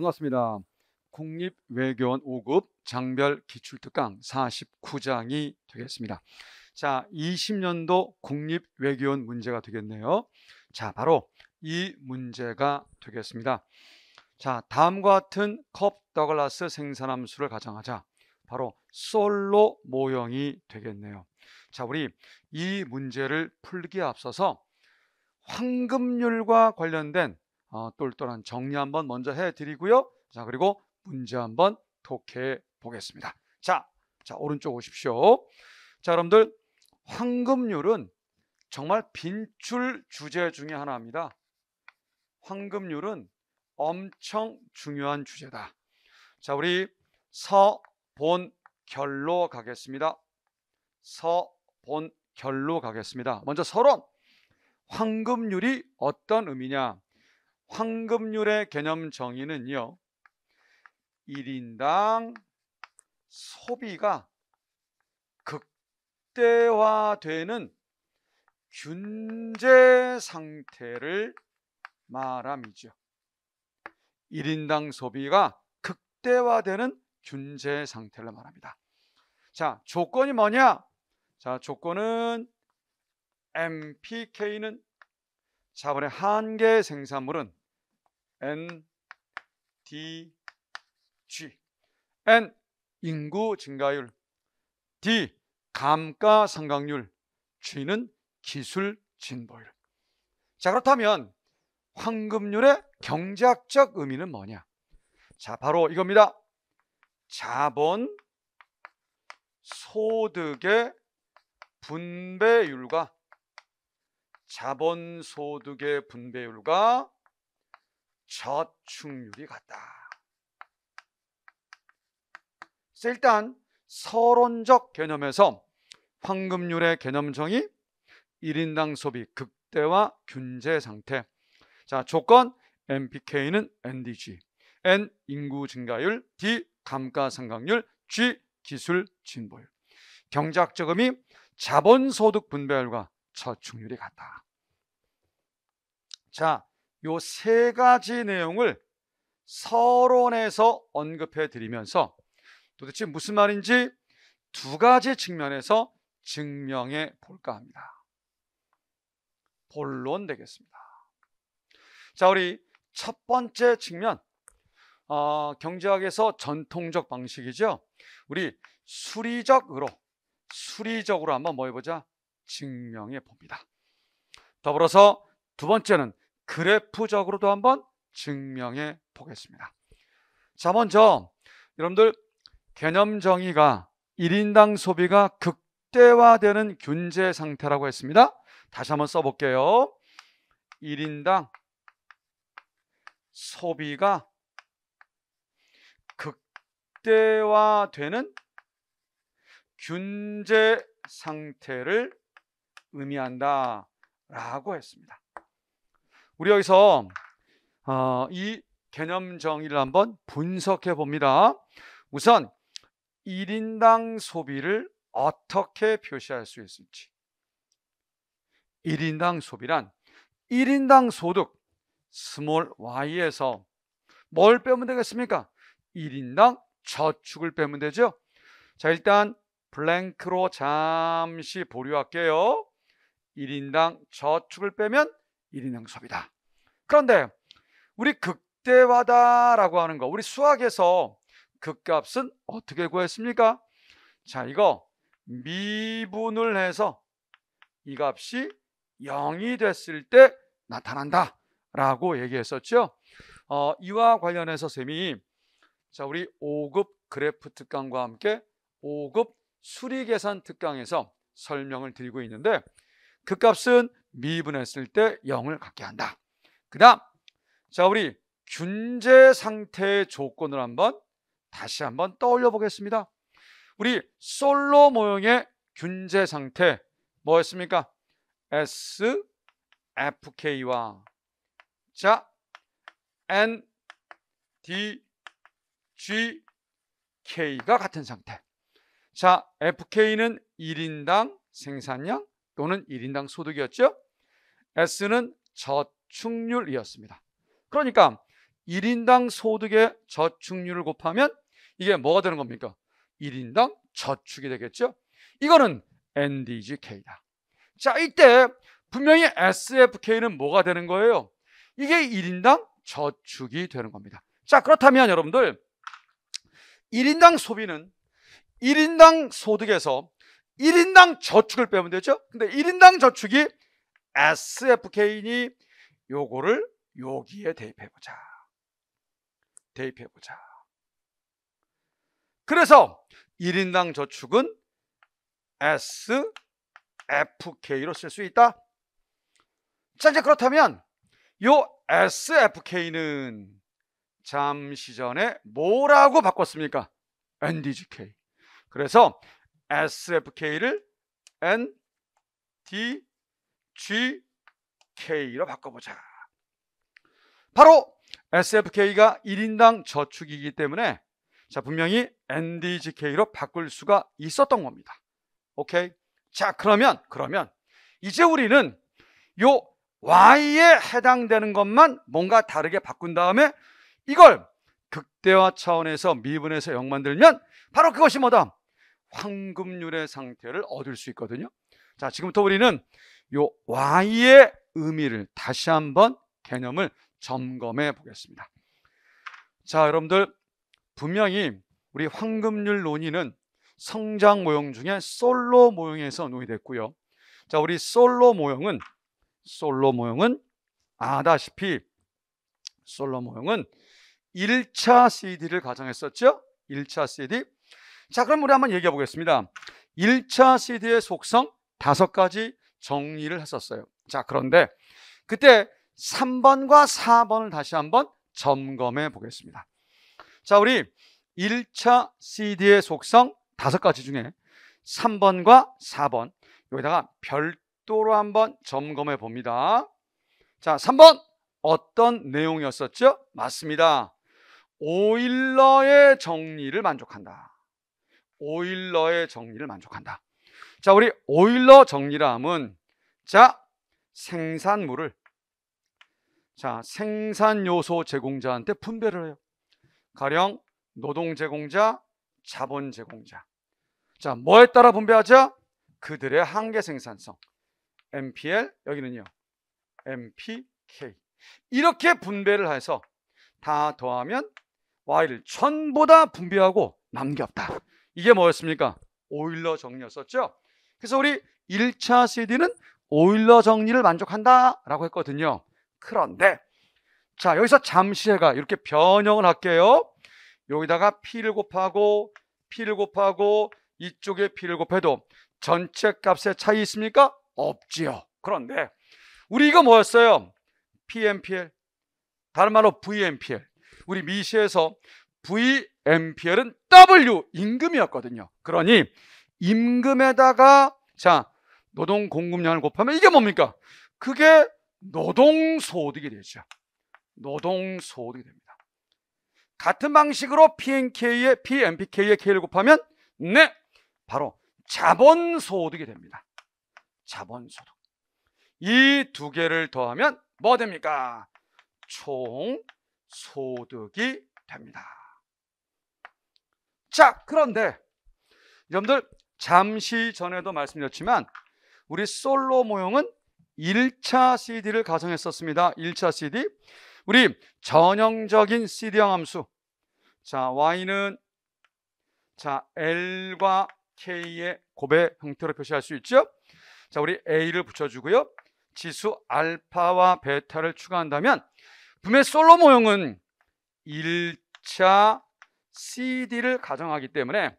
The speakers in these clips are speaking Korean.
반갑습니다. 국립외교원 5급 장별 기출특강 49장이 되겠습니다. 자, 20년도 국립외교원 문제가 되겠네요. 자, 바로 이 문제가 되겠습니다. 자, 다음과 같은 컵 더글라스 생산함수를 가정하자. 바로 솔로 모형이 되겠네요. 자, 우리 이 문제를 풀기에 앞서서 황금률과 관련된 어, 똘똘한 정리 한번 먼저 해드리고요. 자 그리고 문제 한번 독해 보겠습니다. 자, 자 오른쪽 오십시오. 자 여러분들 황금률은 정말 빈출 주제 중에 하나입니다. 황금률은 엄청 중요한 주제다. 자 우리 서 본 결로 가겠습니다. 서 본 결로 가겠습니다. 먼저 서론 황금률이 어떤 의미냐? 황금률의 개념 정의는요. 1인당 소비가 극대화되는 균제 상태를 말함이죠. 1인당 소비가 극대화되는 균제 상태를 말합니다. 자, 조건이 뭐냐? 자, 조건은 MPK는 자본의 한계 생산물은 N, D, G. N 인구 증가율, D 감가 상각률, G는 기술 진보율. 자 그렇다면 황금률의 경제학적 의미는 뭐냐? 자 바로 이겁니다. 자본 소득의 분배율과 자본 소득의 분배율과 저축률이 같다. 일단 서론적 개념에서 황금률의 개념 정의, 1인당 소비 극대화 균제 상태. 자, 조건 MPK는 NDG. N 인구 증가율, D 감가상각률, G 기술 진보율. 경제 적금이 자본소득 분배율과 저축률이 같다. 자, 요세 가지 내용을 서론에서 언급해 드리면서 도대체 무슨 말인지 두 가지 측면에서 증명해 볼까 합니다. 본론 되겠습니다. 자, 우리 첫 번째 측면, 어, 경제학에서 전통적 방식이죠. 우리 수리적으로, 수리적으로 한번 뭐 해보자? 증명해 봅니다. 더불어서 두 번째는 그래프적으로도 한번 증명해 보겠습니다. 자, 먼저 여러분들 개념 정의가 1인당 소비가 극대화되는 균제 상태라고 했습니다. 다시 한번 써볼게요. 1인당 소비가 극대화되는 균제 상태를 의미한다 라고 했습니다. 우리 여기서 어, 이 개념 정의를 한번 분석해 봅니다. 우선 1인당 소비를 어떻게 표시할 수 있을지. 1인당 소비란 1인당 소득 스몰 y에서 뭘 빼면 되겠습니까? 1인당 저축을 빼면 되죠. 자, 일단 블랭크로 잠시 보류할게요. 1인당 저축을 빼면 1인용 수업이다. 그런데 우리 극대화다라고 하는 거, 우리 수학에서 극값은 어떻게 구했습니까? 자, 이거 미분을 해서 이 값이 0이 됐을 때 나타난다 라고 얘기했었죠. 어, 이와 관련해서 쌤이 자, 우리 5급 그래프 특강과 함께 5급 수리계산 특강에서 설명을 드리고 있는데 그값은 미분했을 때 0을 갖게 한다. 그 다음, 자, 우리 균제 상태의 조건을 한번 다시 한번 떠올려 보겠습니다. 우리 솔로 모형의 균제 상태 뭐였습니까? S, FK와 자, N, D, G, K가 같은 상태. 자, FK는 1인당 생산량, 또는 1인당 소득이었죠. S는 저축률이었습니다. 그러니까 1인당 소득의 저축률을 곱하면 이게 뭐가 되는 겁니까? 1인당 저축이 되겠죠. 이거는 NDGK다. 자, 이때 분명히 SFK는 뭐가 되는 거예요? 이게 1인당 저축이 되는 겁니다. 자, 그렇다면 여러분들 1인당 소비는 1인당 소득에서 1인당 저축을 빼면 되죠. 근데 1인당 저축이 SFK니 요거를 여기에 대입해 보자. 대입해 보자. 그래서 1인당 저축은 SFK로 쓸 수 있다. 자, 이제 그렇다면 요 SFK는 잠시 전에 뭐라고 바꿨습니까? NDGK. 그래서 SFK를 NDGK로 바꿔보자. 바로 SFK가 1인당 저축이기 때문에 자 분명히 NDGK로 바꿀 수가 있었던 겁니다. 오케이? 자 그러면 그러면 이제 우리는 요 Y에 해당되는 것만 뭔가 다르게 바꾼 다음에 이걸 극대화 차원에서 미분해서 0 만들면 바로 그것이 뭐다? 황금률의 상태를 얻을 수 있거든요. 자, 지금부터 우리는 요 y의 의미를 다시 한번 개념을 점검해 보겠습니다. 자, 여러분들 분명히 우리 황금률 논의는 성장 모형 중에 솔로 모형에서 논의됐고요. 자, 우리 솔로 모형은 솔로 모형은 아다시피 솔로 모형은 1차 CD를 가정했었죠. 1차 CD 자, 그럼 우리 한번 얘기해 보겠습니다. 1차 CD의 속성 다섯 가지 정리를 했었어요. 자, 그런데 그때 3번과 4번을 다시 한번 점검해 보겠습니다. 자, 우리 1차 CD의 속성 다섯 가지 중에 3번과 4번 여기다가 별도로 한번 점검해 봅니다. 자, 3번 어떤 내용이었었죠? 맞습니다. 오일러의 정리를 만족한다. 오일러의 정리를 만족한다. 자, 우리 오일러 정리 함은 자, 생산물을 자, 생산 요소 제공자한테 분배를 해요. 가령 노동 제공자, 자본 제공자. 자, 뭐에 따라 분배하자? 그들의 한계 생산성. MPL 여기는요. MPK. 이렇게 분배를 해서 다 더하면 y를 1 0다 분배하고 남게 없다. 이게 뭐였습니까? 오일러 정리였었죠. 그래서 우리 1차 CD는 오일러 정리를 만족한다라고 했거든요. 그런데 자, 여기서 잠시 해가 이렇게 변형을 할게요. 여기다가 P를 곱하고 P를 곱하고 이쪽에 P를 곱해도 전체 값의 차이 있습니까? 없지요. 그런데 우리 이거 뭐였어요? PMPL. 다른 말로 VMPL. 우리 미시에서 V m p l 은 W 임금이었거든요. 그러니 임금에다가 자 노동 공급량을 곱하면 이게 뭡니까? 그게 노동 소득이 되죠. 노동 소득이 됩니다. 같은 방식으로 PNK의 PMPK의 K를 곱하면 네 바로 자본 소득이 됩니다. 자본 소득 이 두 개를 더하면 뭐 됩니까? 총 소득이 됩니다. 자, 그런데 여러분들 잠시 전에도 말씀드렸지만 우리 솔로 모형은 1차 CD를 가정했었습니다. 1차 CD. 우리 전형적인 CD형 함수. 자, Y는 자, L과 K의 곱의 형태로 표시할 수 있죠. 자, 우리 A를 붙여주고요. 지수 알파와 베타를 추가한다면 분의 솔로 모형은 1차 CD를 가정하기 때문에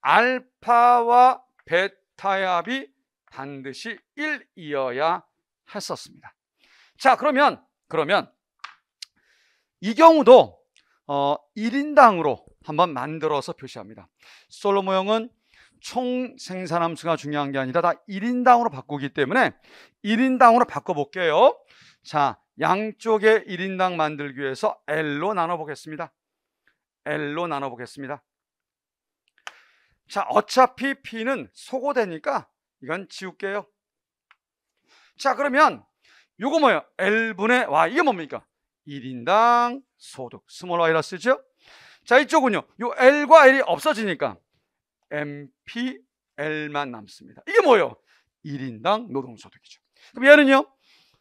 알파와 베타의 합이 반드시 1이어야 했었습니다. 자, 그러면 그러면 이 경우도 어, 1인당으로 한번 만들어서 표시합니다. 솔로 모형은 총 생산 함수가 중요한 게 아니라 다 1인당으로 바꾸기 때문에 1인당으로 바꿔볼게요. 자, 양쪽에 1인당 만들기 위해서 L로 나눠보겠습니다. L로 나눠보겠습니다. 자, 어차피 P는 소고되니까 이건 지울게요. 자, 그러면 이거 뭐예요? L분의 Y. 이게 뭡니까? 1인당 소득. 스몰 Y라 쓰죠? 자, 이쪽은요. 요 L과 L이 없어지니까 MPL만 남습니다. 이게 뭐예요? 1인당 노동소득이죠. 그럼 얘는요?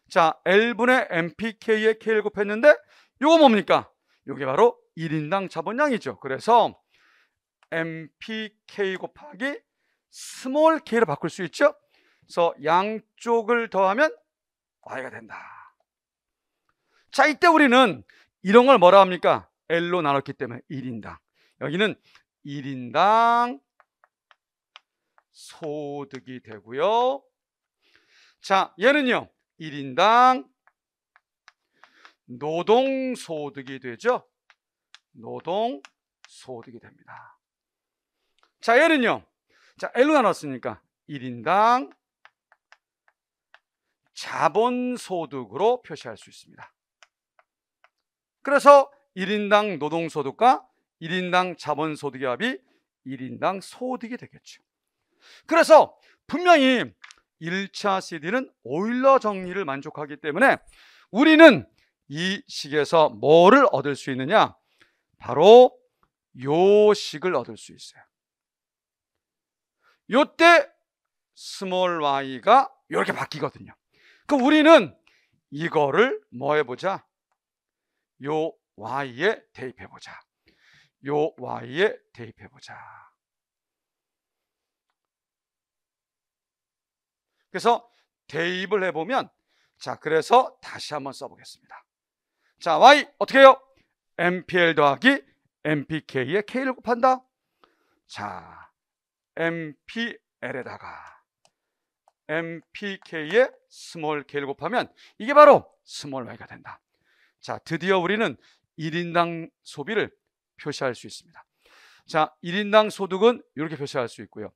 자, L분의 MPK에 K를 곱했는데 이거 뭡니까? 이게 바로 1인당 자본량이죠. 그래서 MPK 곱하기 스몰 K로 바꿀 수 있죠. 그래서 양쪽을 더하면 Y가 된다. 자, 이때 우리는 이런 걸 뭐라 합니까? L로 나눴기 때문에 1인당. 여기는 1인당 소득이 되고요. 자, 얘는요. 1인당 노동소득이 되죠. 노동 소득이 됩니다. 자, L은요. 자, L로 나눴으니까 1인당 자본 소득으로 표시할 수 있습니다. 그래서 1인당 노동 소득과 1인당 자본 소득의 합이 1인당 소득이 되겠죠. 그래서 분명히 1차 CD는 오일러 정리를 만족하기 때문에 우리는 이 식에서 뭐를 얻을 수 있느냐? 바로 요식을 얻을 수 있어요. 요때 스몰 y가 이렇게 바뀌거든요. 그럼 우리는 이거를 뭐 해보자? 요 y에 대입해보자. 요 y에 대입해보자. 그래서 대입을 해보면 자 그래서 다시 한번 써보겠습니다. 자 y 어떻게 해요? MPL 더하기 MPK에 K를 곱한다. 자, MPL에다가 MPK에 스몰 K를 곱하면 이게 바로 스몰 Y가 된다. 자, 드디어 우리는 1인당 소비를 표시할 수 있습니다. 자, 1인당 소득은 이렇게 표시할 수 있고요.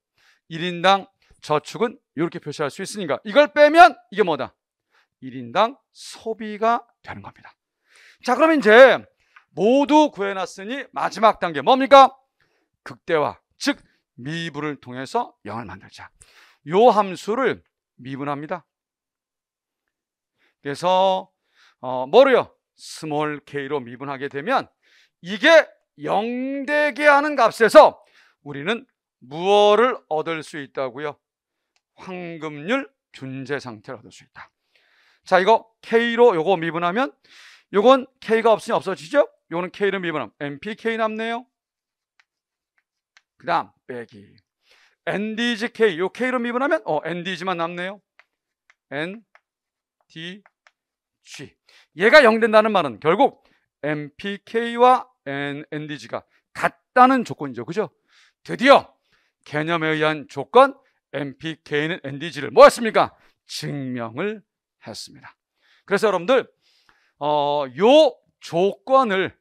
1인당 저축은 이렇게 표시할 수 있으니까 이걸 빼면 이게 뭐다? 1인당 소비가 되는 겁니다. 자, 그럼 이제 모두 구해놨으니 마지막 단계 뭡니까? 극대화, 즉 미분을 통해서 0을 만들자. 요 함수를 미분합니다. 그래서 어, 뭐를요? 스몰 k로 미분하게 되면 이게 0되게 하는 값에서 우리는 무엇을 얻을 수 있다고요? 황금률 존재 상태를 얻을 수 있다. 자, 이거 k로 요거 미분하면 요건 k가 없으니 없어지죠? 요거는 K를 미분함. MPK 남네요. 그 다음 빼기. NDGK. 요 K로 미분하면 어 NDG만 남네요. NDG. 얘가 0 된다는 말은 결국 MPK와 NDG가 같다는 조건이죠. 그죠? 드디어 개념에 의한 조건 MPK는 NDG를 뭐였습니까 증명을 했습니다. 그래서 여러분들 어, 요 조건을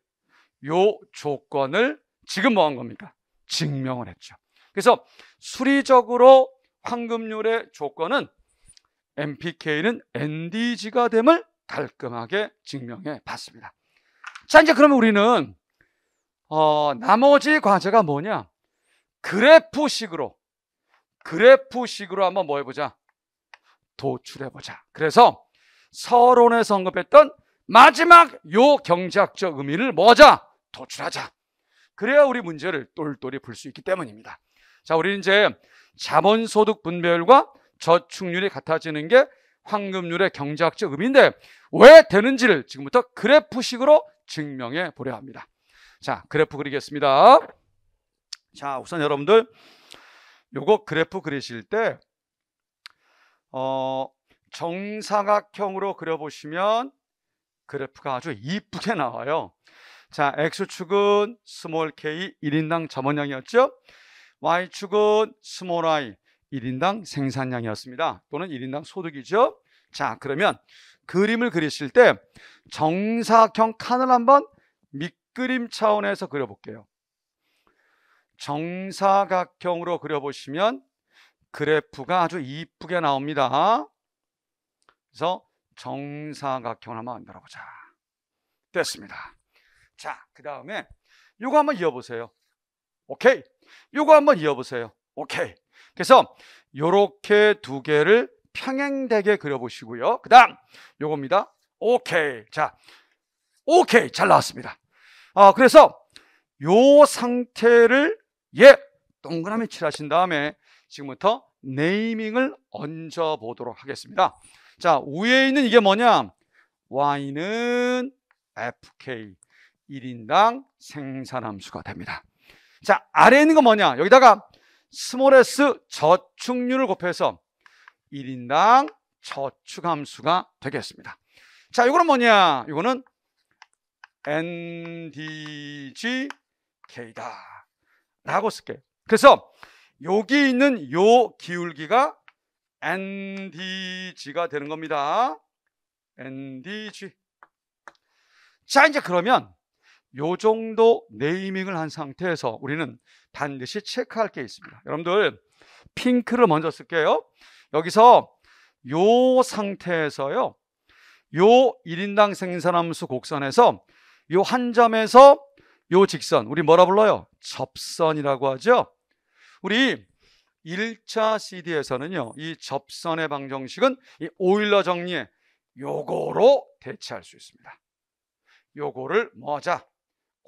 요 조건을 지금 뭐 한 겁니까? 증명을 했죠. 그래서 수리적으로 황금률의 조건은 MPK는 NDG가 됨을 깔끔하게 증명해 봤습니다. 자, 이제 그러면 우리는 어, 나머지 과제가 뭐냐? 그래프식으로 그래프식으로 한번 뭐 해보자? 도출해보자. 그래서 서론에서 언급했던 마지막 요 경제학적 의미를 뭐자? 도출하자. 그래야 우리 문제를 똘똘히 풀수 있기 때문입니다. 자, 우리는 이제 자본소득 분배율과 저축률이 같아지는 게 황금률의 경제학적 의미인데 왜 되는지를 지금부터 그래프식으로 증명해 보려 합니다. 자, 그래프 그리겠습니다. 자, 우선 여러분들 요거 그래프 그리실 때 어, 정사각형으로 그려보시면 그래프가 아주 이쁘게 나와요. 자, X축은 스몰 K 1인당 점원량이었죠? Y축은 스몰 I 1인당 생산량이었습니다. 또는 1인당 소득이죠? 자, 그러면 그림을 그리실 때 정사각형 칸을 한번 밑그림 차원에서 그려볼게요. 정사각형으로 그려보시면 그래프가 아주 이쁘게 나옵니다. 그래서 정사각형을 한번 만들어보자. 됐습니다. 자, 그 다음에 요거 한번 이어보세요. 오케이. 요거 한번 이어보세요. 오케이. 그래서 요렇게 두 개를 평행되게 그려보시고요. 그 다음 요겁니다. 오케이. 자, 오케이. 잘 나왔습니다. 아, 그래서 요 상태를 예, 동그라미 칠하신 다음에 지금부터 네이밍을 얹어 보도록 하겠습니다. 자, 위에 있는 이게 뭐냐? Y는 FK. 1인당 생산함수가 됩니다. 자, 아래에 있는 건 뭐냐? 여기다가 스몰 s 저축률을 곱해서 1인당 저축함수가 되겠습니다. 자, 이거는 뭐냐? 이거는 NDGK다. 라고 쓸게요. 그래서 여기 있는 요 기울기가 NDG가 되는 겁니다. NDG. 자, 이제 그러면 요 정도 네이밍을 한 상태에서 우리는 반드시 체크할 게 있습니다. 여러분들 핑크를 먼저 쓸게요. 여기서 요 상태에서요. 요 1인당 생산함수 곡선에서 요 한 점에서 요 직선 우리 뭐라 불러요? 접선이라고 하죠. 우리 1차 CD에서는요. 이 접선의 방정식은 이 오일러 정리에 요거로 대체할 수 있습니다. 요거를 뭐자 하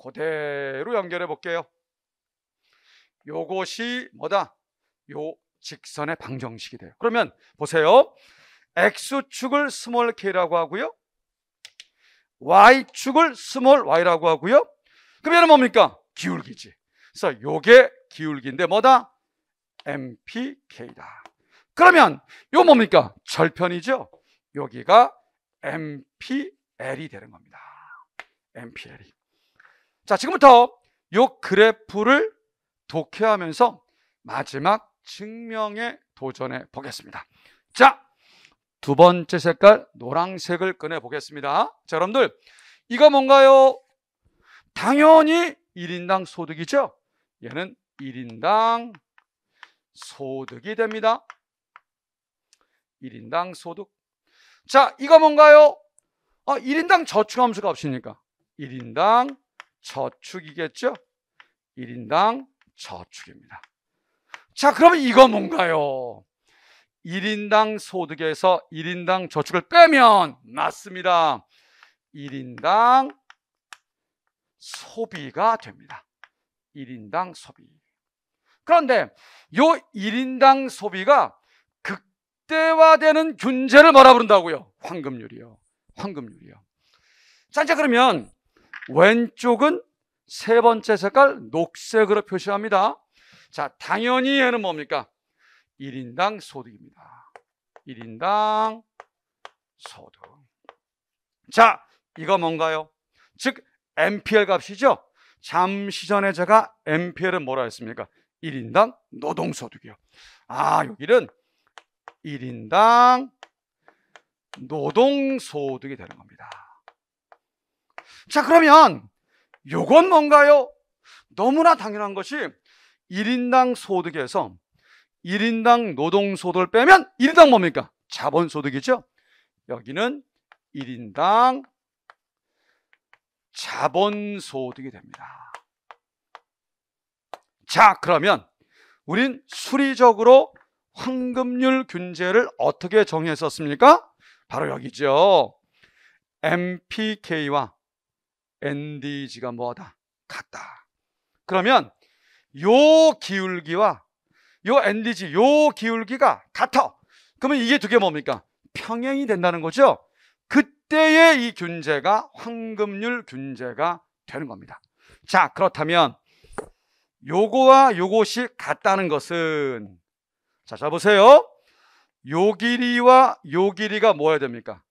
그대로 연결해 볼게요. 요것이 뭐다? 요 직선의 방정식이 돼요. 그러면 보세요. X축을 스몰 K라고 하고요. Y축을 스몰 Y라고 하고요. 그럼 얘는 뭡니까? 기울기지. 그래서 요게 기울기인데 뭐다? MPK다. 그러면 요 뭡니까? 절편이죠. 여기가 MPL이 되는 겁니다. MPL이. 자, 지금부터 이 그래프를 독해하면서 마지막 증명에 도전해 보겠습니다. 자, 두 번째 색깔 노란색을 꺼내 보겠습니다. 자, 여러분들 이거 뭔가요? 당연히 1인당 소득이죠. 얘는 1인당 소득이 됩니다. 1인당 소득. 자, 이거 뭔가요? 아, 1인당 저축함수가 없으니까. 1인당 저축이겠죠? 1인당 저축입니다. 자, 그러면 이거 뭔가요? 1인당 소득에서 1인당 저축을 빼면 맞습니다. 1인당 소비가 됩니다. 1인당 소비. 그런데 요 1인당 소비가 극대화되는 균제를 뭐라 부른다고요? 황금률이요. 황금률이요. 자, 이제 그러면 왼쪽은 세 번째 색깔 녹색으로 표시합니다. 자, 당연히 얘는 뭡니까? 1인당 소득입니다. 1인당 소득. 자, 이거 뭔가요? 즉, NPL 값이죠? 잠시 전에 제가 NPL은 뭐라 했습니까? 1인당 노동소득이요. 아, 여기는 1인당 노동소득이 되는 겁니다. 자, 그러면 요건 뭔가요? 너무나 당연한 것이 1인당 소득에서 1인당 노동소득을 빼면 1인당 뭡니까? 자본소득이죠. 여기는 1인당 자본소득이 됩니다. 자 그러면 우린 수리적으로 황금률 균제를 어떻게 정했었습니까? 바로 여기죠. MPK와 NDG가 뭐다? 같다. 그러면 요 기울기와 요 NDG, 요 기울기가 같아. 그러면 이게 두 개 뭡니까? 평행이 된다는 거죠. 그때의 이 균제가 황금률 균제가 되는 겁니다. 자, 그렇다면 요거와 요것이 같다는 것은 자, 자 보세요. 요 길이와 요 길이가 뭐야 됩니까?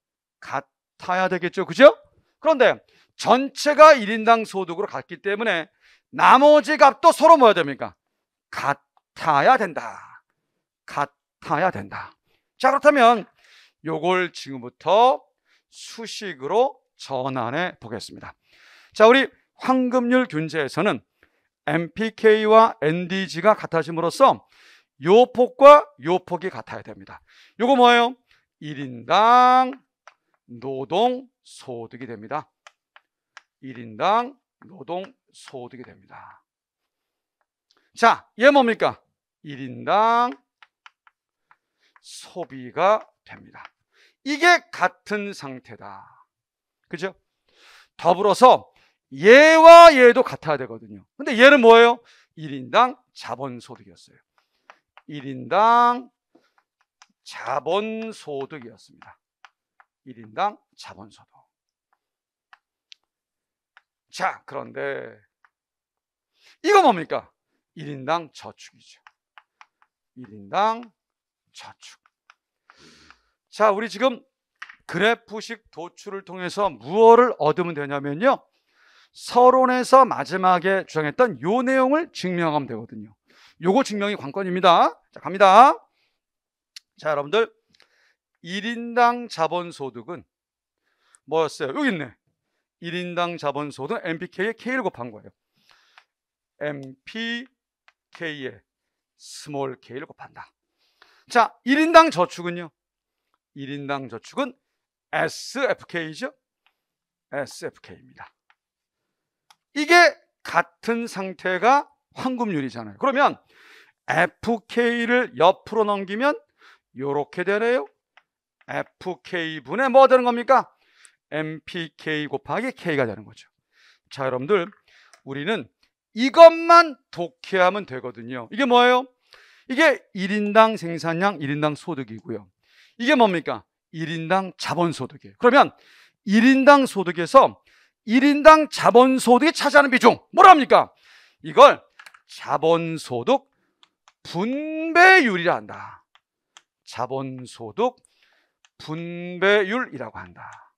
같아야 되겠죠. 그죠? 그런데 전체가 1인당 소득으로 갔기 때문에 나머지 값도 서로 뭐야 됩니까? 같아야 된다. 같아야 된다. 자, 그렇다면 요걸 지금부터 수식으로 전환해 보겠습니다. 자, 우리 황금률 균제에서는 MPK와 NDG가 같아짐으로써 요 폭과 요 폭이 같아야 됩니다. 요거 뭐예요? 1인당 노동 소득이 됩니다. 1인당 노동 소득이 됩니다. 자, 얘 뭡니까? 1인당 소비가 됩니다. 이게 같은 상태다. 그죠? 더불어서 얘와 얘도 같아야 되거든요. 근데 얘는 뭐예요? 1인당 자본소득이었어요. 1인당 자본소득이었습니다. 1인당 자본소득. 자, 그런데 이거 뭡니까? 1인당 저축이죠. 1인당 저축. 자, 우리 지금 그래프식 도출을 통해서 무엇을 얻으면 되냐면요. 서론에서 마지막에 주장했던 요 내용을 증명하면 되거든요. 요거 증명이 관건입니다. 자, 갑니다. 자, 여러분들. 1인당 자본소득은 뭐였어요? 여기 있네. 1인당 자본소득 MPK의 K를 곱한 거예요. MPK의 small K를 곱한다. 자, 1인당 저축은요. 1인당 저축은 SFK죠. SFK입니다. 이게 같은 상태가 황금률이잖아요 그러면 FK를 옆으로 넘기면 이렇게 되네요. f k 분에뭐 되는 겁니까? MPK 곱하기 K가 되는 거죠. 자, 여러분들 우리는 이것만 독해하면 되거든요. 이게 뭐예요? 이게 1인당 생산량, 1인당 소득이고요. 이게 뭡니까? 1인당 자본소득이에요. 그러면 1인당 소득에서 1인당 자본소득이 차지하는 비중 뭐랍니까? 이걸 자본소득 분배율이라 한다. 자본소득 분배율이라고 한다.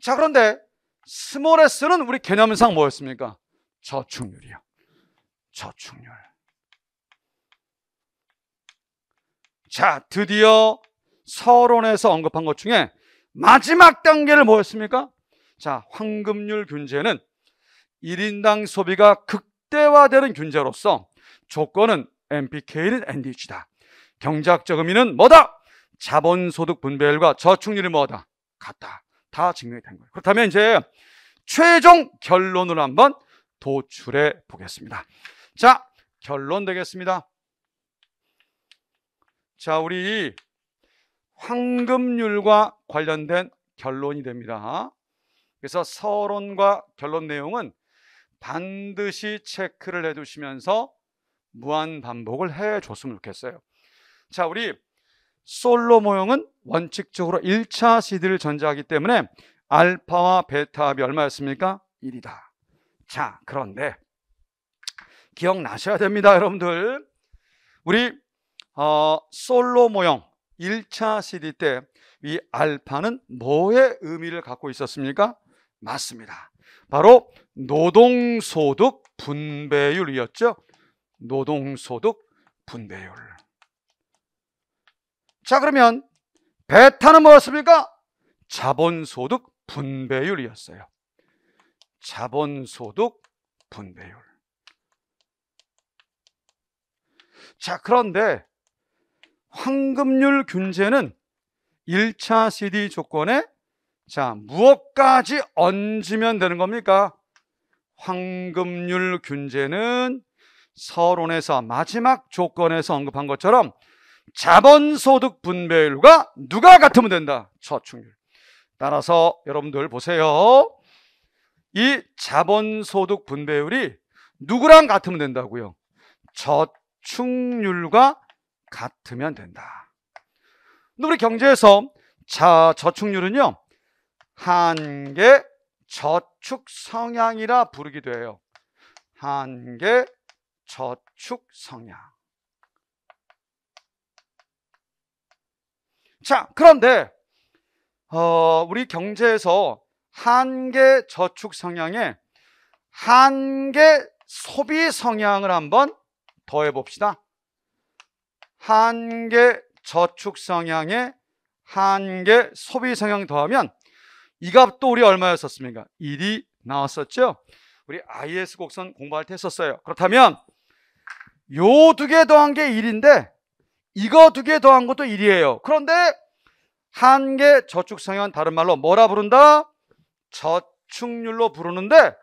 자, 그런데 스몰 S는 우리 개념상 뭐였습니까? 저축률이요. 저축률. 자, 드디어 서론에서 언급한 것 중에 마지막 단계를 뭐였습니까? 자, 황금률 균제는 1인당 소비가 극대화되는 균제로서 조건은 MPK는 NDH다. 경제학적 의미는 뭐다? 자본소득 분배율과 저축률이 뭐다? 같다. 다 증명이 된 거예요. 그렇다면 이제 최종 결론을 한번 도출해 보겠습니다. 자, 결론 되겠습니다. 자, 우리 황금률과 관련된 결론이 됩니다. 그래서 서론과 결론 내용은 반드시 체크를 해 두시면서 무한 반복을 해 줬으면 좋겠어요. 자, 우리 솔로 모형은 원칙적으로 1차 시드를 전제하기 때문에 알파와 베타 합이 얼마였습니까? 1이다. 자, 그런데 기억나셔야 됩니다, 여러분들. 우리 어, 솔로 모형 1차 CD 때 이 알파는 뭐의 의미를 갖고 있었습니까? 맞습니다. 바로 노동소득 분배율이었죠. 노동소득 분배율. 자 그러면 베타는 뭐였습니까? 자본소득 분배율이었어요 자본소득 분배율 자 그런데 황금률 균제는 1차 CD 조건에 자 무엇까지 얹으면 되는 겁니까? 황금률 균제는 서론에서 마지막 조건에서 언급한 것처럼 자본소득 분배율과 누가 같으면 된다? 저축률. 따라서 여러분들 보세요. 이 자본소득 분배율이 누구랑 같으면 된다고요? 저축률과 같으면 된다. 우리 경제에서 자, 저축률은요, 한계 저축 성향이라 부르기도 해요. 한계 저축 성향. 자, 그런데 어, 우리 경제에서 한계 저축 성향에 한계 소비 성향을 한번 더해 봅시다. 한계 저축 성향에 한계 소비 성향 더하면 이 값도 우리 얼마였었습니까? 1이 나왔었죠. 우리 IS 곡선 공부할 때 했었어요. 그렇다면 요 두 개 더한 게 1인데 이거 두 개 더한 것도 1이에요. 그런데 한 개저축성향 다른 말로 뭐라 부른다? 저축률로 부르는데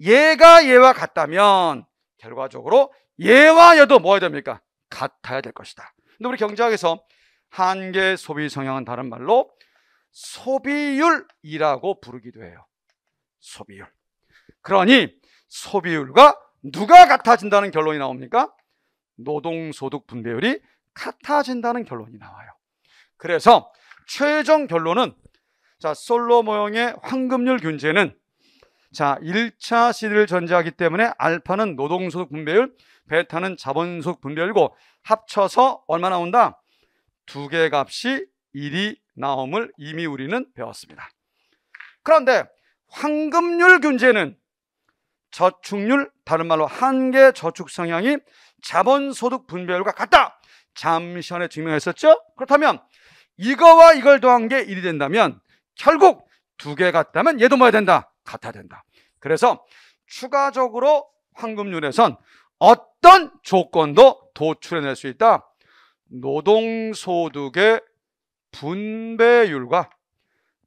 얘가 얘와 같다면 결과적으로 얘와 얘도 뭐야 됩니까? 같아야 될 것이다. 근데 우리 경제학에서 한 개 소비 성향은 다른 말로 소비율이라고 부르기도 해요. 소비율. 그러니 소비율과 누가 같아진다는 결론이 나옵니까? 노동소득 분배율이 같아진다는 결론이 나와요. 그래서 최종 결론은 자, 솔로 모형의 황금률 균제는 자, 1차 시대를 전제하기 때문에 알파는 노동소득 분배율, 베타는 자본소득 분배율고 합쳐서 얼마 나온다? 두 개 값이 1이 나옴을 이미 우리는 배웠습니다. 그런데 황금률 균제는 저축률, 다른 말로 한계 저축 성향이 자본소득 분배율과 같다. 잠시 전에 증명했었죠? 그렇다면 이거와 이걸 더한 게 1이 된다면 결국 두 개 같다면 얘도 뭐야 된다? 같아야 된다. 그래서 추가적으로 황금률에선 어떤 조건도 도출해낼 수 있다. 노동소득의 분배율과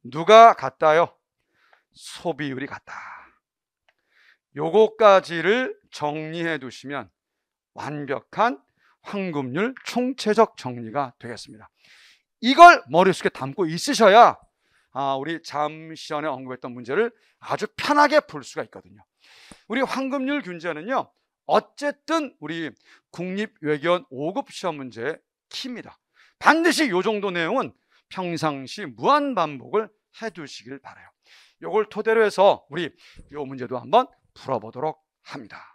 누가 같다요? 소비율이 같다. 요거까지를 정리해 두시면 완벽한 황금률 총체적 정리가 되겠습니다. 이걸 머릿속에 담고 있으셔야 아, 우리 잠시 전에 언급했던 문제를 아주 편하게 풀 수가 있거든요. 우리 황금률 균제는요. 어쨌든 우리 국립외교원 5급 시험 문제 키입니다. 반드시 요 정도 내용은 평상시 무한 반복을 해 두시길 바라요. 요걸 토대로 해서 우리 요 문제도 한번 풀어보도록 합니다.